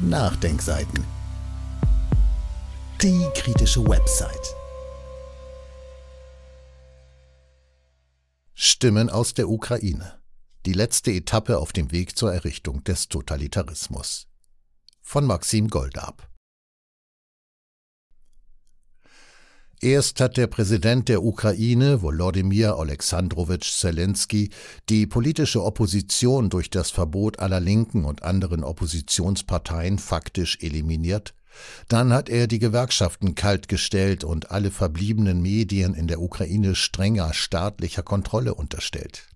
Nachdenkseiten. Die kritische Website. Stimmen aus der Ukraine. Die letzte Etappe auf dem Weg zur Errichtung des Totalitarismus. Von Maxim Goldab. Erst hat der Präsident der Ukraine, Volodymyr Alexandrowitsch Zelensky, die politische Opposition durch das Verbot aller linken und anderen Oppositionsparteien faktisch eliminiert. Dann hat er die Gewerkschaften kaltgestellt und alle verbliebenen Medien in der Ukraine strenger staatlicher Kontrolle unterstellt.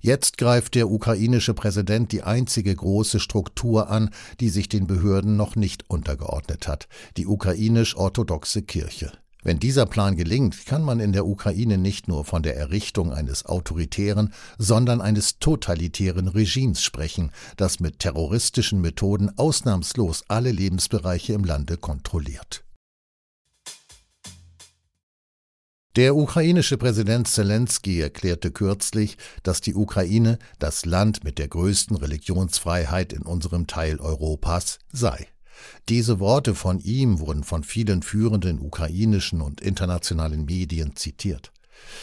Jetzt greift der ukrainische Präsident die einzige große Struktur an, die sich den Behörden noch nicht untergeordnet hat, die ukrainisch-orthodoxe Kirche. Wenn dieser Plan gelingt, kann man in der Ukraine nicht nur von der Errichtung eines autoritären, sondern eines totalitären Regimes sprechen, das mit terroristischen Methoden ausnahmslos alle Lebensbereiche im Lande kontrolliert. Der ukrainische Präsident Zelensky erklärte kürzlich, dass die Ukraine das Land mit der größten Religionsfreiheit in unserem Teil Europas sei. Diese Worte von ihm wurden von vielen führenden ukrainischen und internationalen Medien zitiert.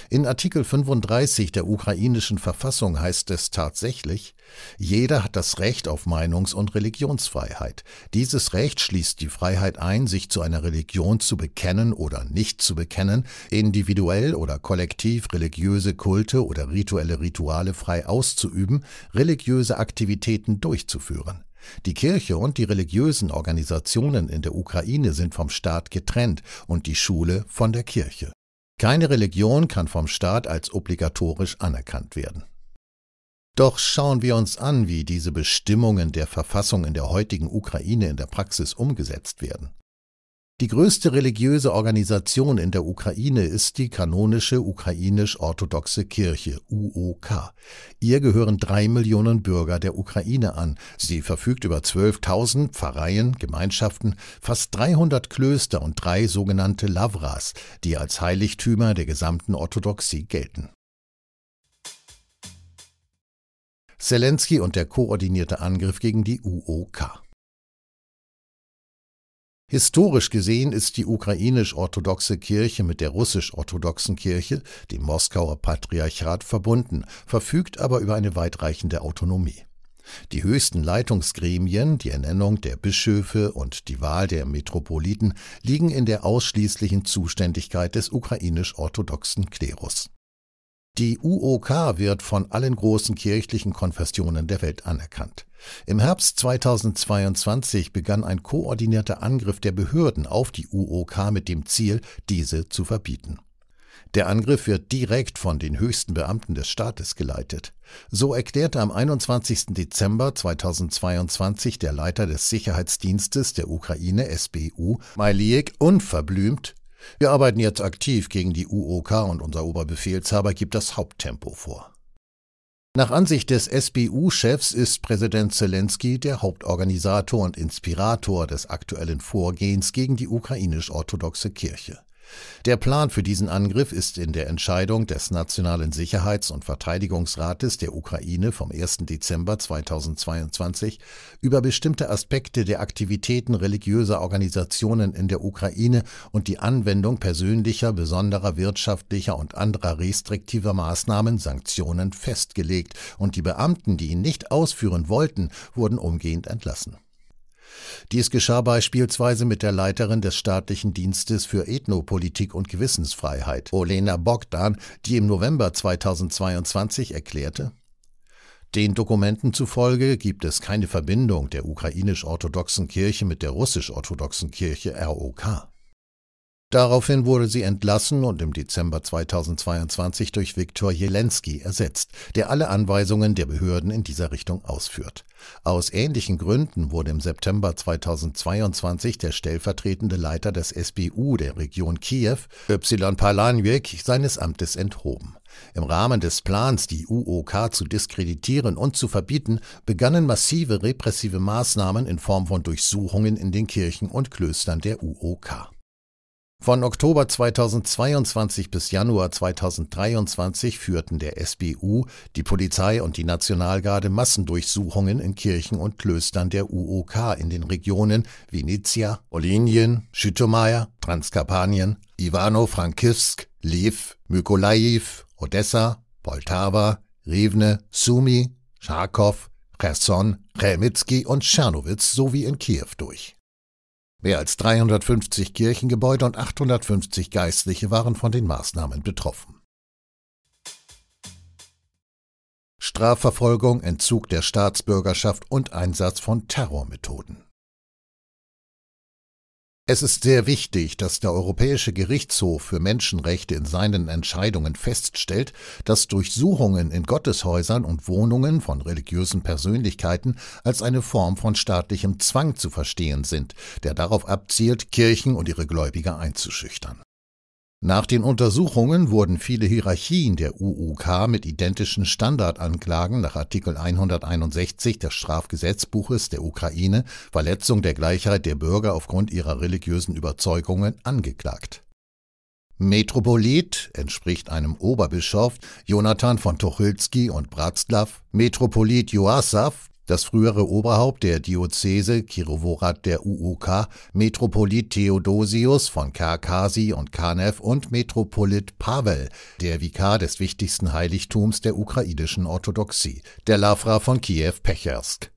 In Artikel 35 der ukrainischen Verfassung heißt es tatsächlich, jeder hat das Recht auf Meinungs- und Religionsfreiheit. Dieses Recht schließt die Freiheit ein, sich zu einer Religion zu bekennen oder nicht zu bekennen, individuell oder kollektiv religiöse Kulte oder rituelle Rituale frei auszuüben, religiöse Aktivitäten durchzuführen. Die Kirche und die religiösen Organisationen in der Ukraine sind vom Staat getrennt und die Schule von der Kirche. Keine Religion kann vom Staat als obligatorisch anerkannt werden. Doch schauen wir uns an, wie diese Bestimmungen der Verfassung in der heutigen Ukraine in der Praxis umgesetzt werden. Die größte religiöse Organisation in der Ukraine ist die kanonische ukrainisch-orthodoxe Kirche UOK. Ihr gehören drei Millionen Bürger der Ukraine an. Sie verfügt über 12.000 Pfarreien, Gemeinschaften, fast 300 Klöster und drei sogenannte Lavras, die als Heiligtümer der gesamten Orthodoxie gelten. Zelensky und der koordinierte Angriff gegen die UOK. Historisch gesehen ist die ukrainisch-orthodoxe Kirche mit der russisch-orthodoxen Kirche, dem Moskauer Patriarchat, verbunden, verfügt aber über eine weitreichende Autonomie. Die höchsten Leitungsgremien, die Ernennung der Bischöfe und die Wahl der Metropoliten liegen in der ausschließlichen Zuständigkeit des ukrainisch-orthodoxen Klerus die UOK wird von allen großen kirchlichen Konfessionen der Welt anerkannt. Im Herbst 2022 begann ein koordinierter Angriff der Behörden auf die UOK mit dem Ziel, diese zu verbieten. Der Angriff wird direkt von den höchsten Beamten des Staates geleitet. So erklärte am 21. Dezember 2022 der Leiter des Sicherheitsdienstes der Ukraine SBU, Maliek, unverblümt, wir arbeiten jetzt aktiv gegen die UOK und unser Oberbefehlshaber gibt das Haupttempo vor. Nach Ansicht des SBU-Chefs ist Präsident Zelensky der Hauptorganisator und Inspirator des aktuellen Vorgehens gegen die ukrainisch-orthodoxe Kirche. Der Plan für diesen Angriff ist in der Entscheidung des Nationalen Sicherheits- und Verteidigungsrates der Ukraine vom 1. Dezember 2022 über bestimmte Aspekte der Aktivitäten religiöser Organisationen in der Ukraine und die Anwendung persönlicher, besonderer wirtschaftlicher und anderer restriktiver Maßnahmen, Sanktionen festgelegt und die Beamten, die ihn nicht ausführen wollten, wurden umgehend entlassen. Dies geschah beispielsweise mit der Leiterin des staatlichen Dienstes für Ethnopolitik und Gewissensfreiheit, Olena Bogdan, die im November 2022 erklärte, den Dokumenten zufolge gibt es keine Verbindung der ukrainisch-orthodoxen Kirche mit der russisch-orthodoxen Kirche ROK. Daraufhin wurde sie entlassen und im Dezember 2022 durch Viktor Jelensky ersetzt, der alle Anweisungen der Behörden in dieser Richtung ausführt. Aus ähnlichen Gründen wurde im September 2022 der stellvertretende Leiter des SBU der Region Kiew, Y. Palanjek, seines Amtes enthoben. Im Rahmen des Plans, die UOK zu diskreditieren und zu verbieten, begannen massive repressive Maßnahmen in Form von Durchsuchungen in den Kirchen und Klöstern der UOK. Von Oktober 2022 bis Januar 2023 führten der SBU, die Polizei und die Nationalgarde Massendurchsuchungen in Kirchen und Klöstern der UOK in den Regionen Venetia, Olinien, Schüttomar, Transkarpanien, Ivano-Frankivsk, Lew, Mykolaiv, Odessa, Poltava, Rivne, Sumi, Charkow, Cherson, Chmelnytsky und Tschernowitz sowie in Kiew durch Mehr als 350 Kirchengebäude und 850 Geistliche waren von den Maßnahmen betroffen. Strafverfolgung, Entzug der Staatsbürgerschaft und Einsatz von Terrormethoden. Es ist sehr wichtig, dass der Europäische Gerichtshof für Menschenrechte in seinen Entscheidungen feststellt, dass Durchsuchungen in Gotteshäusern und Wohnungen von religiösen Persönlichkeiten als eine Form von staatlichem Zwang zu verstehen sind, der darauf abzielt, Kirchen und ihre Gläubiger einzuschüchtern nach den Untersuchungen wurden viele Hierarchien der UUK mit identischen Standardanklagen nach Artikel 161 des Strafgesetzbuches der Ukraine Verletzung der Gleichheit der Bürger aufgrund ihrer religiösen Überzeugungen angeklagt. Metropolit entspricht einem Oberbischof, Jonathan von Tuchilski und Bratslav, Metropolit Joasaf das frühere Oberhaupt der Diözese, Kirovorat der UUK, Metropolit Theodosius von Karkasi und Kanev und Metropolit Pavel, der Vikar des wichtigsten Heiligtums der ukrainischen Orthodoxie, der Lavra von Kiew-Pechersk.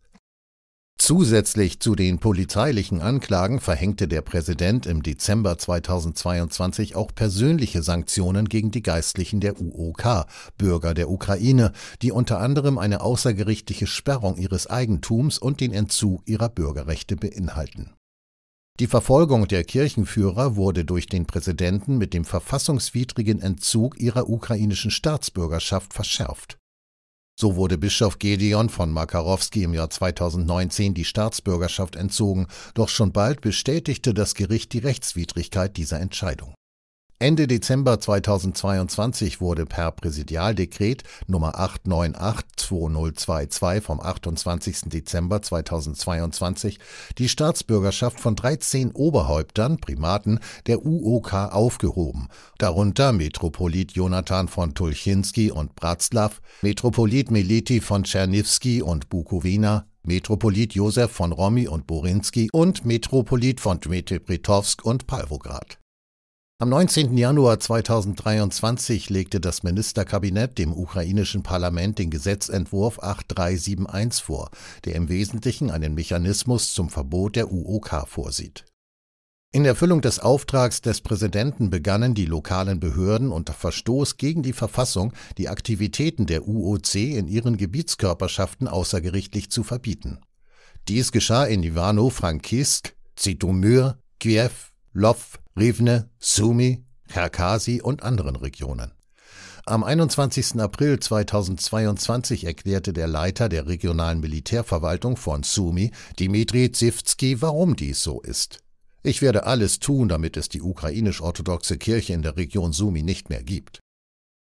Zusätzlich zu den polizeilichen Anklagen verhängte der Präsident im Dezember 2022 auch persönliche Sanktionen gegen die Geistlichen der UOK, Bürger der Ukraine, die unter anderem eine außergerichtliche Sperrung ihres Eigentums und den Entzug ihrer Bürgerrechte beinhalten. Die Verfolgung der Kirchenführer wurde durch den Präsidenten mit dem verfassungswidrigen Entzug ihrer ukrainischen Staatsbürgerschaft verschärft. So wurde Bischof Gedeon von Makarowski im Jahr 2019 die Staatsbürgerschaft entzogen, doch schon bald bestätigte das Gericht die Rechtswidrigkeit dieser Entscheidung Ende Dezember 2022 wurde per Präsidialdekret Nummer 8982022 vom 28. Dezember 2022 die Staatsbürgerschaft von 13 Oberhäuptern, Primaten, der UOK aufgehoben, darunter Metropolit Jonathan von Tulchinski und Bratslav, Metropolit Meliti von Tschernivski und Bukowina, Metropolit Josef von Romy und Borinski und Metropolit von Dmitri und Palwograd. Am 19. Januar 2023 legte das Ministerkabinett dem ukrainischen Parlament den Gesetzentwurf 8371 vor, der im Wesentlichen einen Mechanismus zum Verbot der UOK vorsieht. In Erfüllung des Auftrags des Präsidenten begannen die lokalen Behörden unter Verstoß gegen die Verfassung, die Aktivitäten der UOC in ihren Gebietskörperschaften außergerichtlich zu verbieten. Dies geschah in Ivano-Frankivsk, Zitomir, Kiew, Lwow, Rivne, Sumi, Cherkasy und anderen Regionen. Am 21. April 2022 erklärte der Leiter der regionalen Militärverwaltung von Sumi, Dimitri Zivtsky, warum dies so ist. Ich werde alles tun, damit es die ukrainisch-orthodoxe Kirche in der Region Sumi nicht mehr gibt.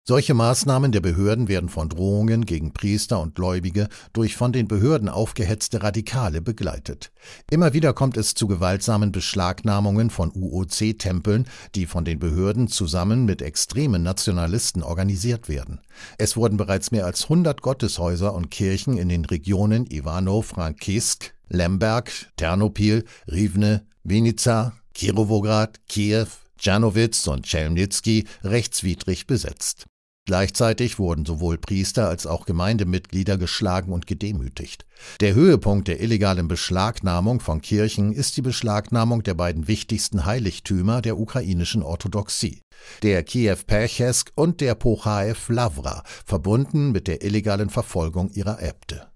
Solche Maßnahmen der Behörden werden von Drohungen gegen Priester und Gläubige durch von den Behörden aufgehetzte Radikale begleitet. Immer wieder kommt es zu gewaltsamen Beschlagnahmungen von UOC-Tempeln, die von den Behörden zusammen mit extremen Nationalisten organisiert werden. Es wurden bereits mehr als 100 Gotteshäuser und Kirchen in den Regionen Ivano-Frankivsk, Lemberg, Ternopil, Rivne, Vinica, Kirovograd, Kiew, Janowitz und Chelmnitsky rechtswidrig besetzt. Gleichzeitig wurden sowohl Priester als auch Gemeindemitglieder geschlagen und gedemütigt. Der Höhepunkt der illegalen Beschlagnahmung von Kirchen ist die Beschlagnahmung der beiden wichtigsten Heiligtümer der ukrainischen Orthodoxie, der Kiew Perchesk und der Pochaev Lavra, verbunden mit der illegalen Verfolgung ihrer Äbte.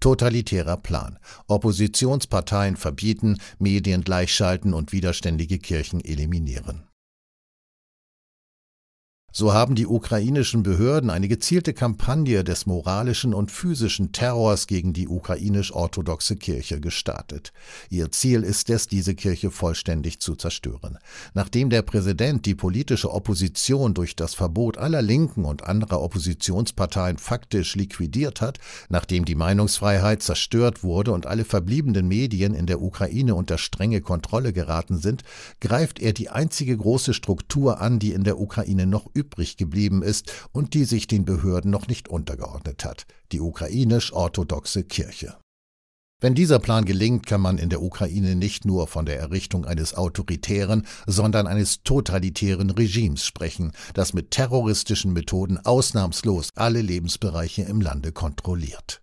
Totalitärer Plan. Oppositionsparteien verbieten, Medien gleichschalten und widerständige Kirchen eliminieren. So haben die ukrainischen Behörden eine gezielte Kampagne des moralischen und physischen Terrors gegen die ukrainisch-orthodoxe Kirche gestartet. Ihr Ziel ist es, diese Kirche vollständig zu zerstören. Nachdem der Präsident die politische Opposition durch das Verbot aller Linken und anderer Oppositionsparteien faktisch liquidiert hat, nachdem die Meinungsfreiheit zerstört wurde und alle verbliebenen Medien in der Ukraine unter strenge Kontrolle geraten sind, greift er die einzige große Struktur an, die in der Ukraine noch übrig übrig geblieben ist und die sich den Behörden noch nicht untergeordnet hat, die ukrainisch-orthodoxe Kirche. Wenn dieser Plan gelingt, kann man in der Ukraine nicht nur von der Errichtung eines autoritären, sondern eines totalitären Regimes sprechen, das mit terroristischen Methoden ausnahmslos alle Lebensbereiche im Lande kontrolliert.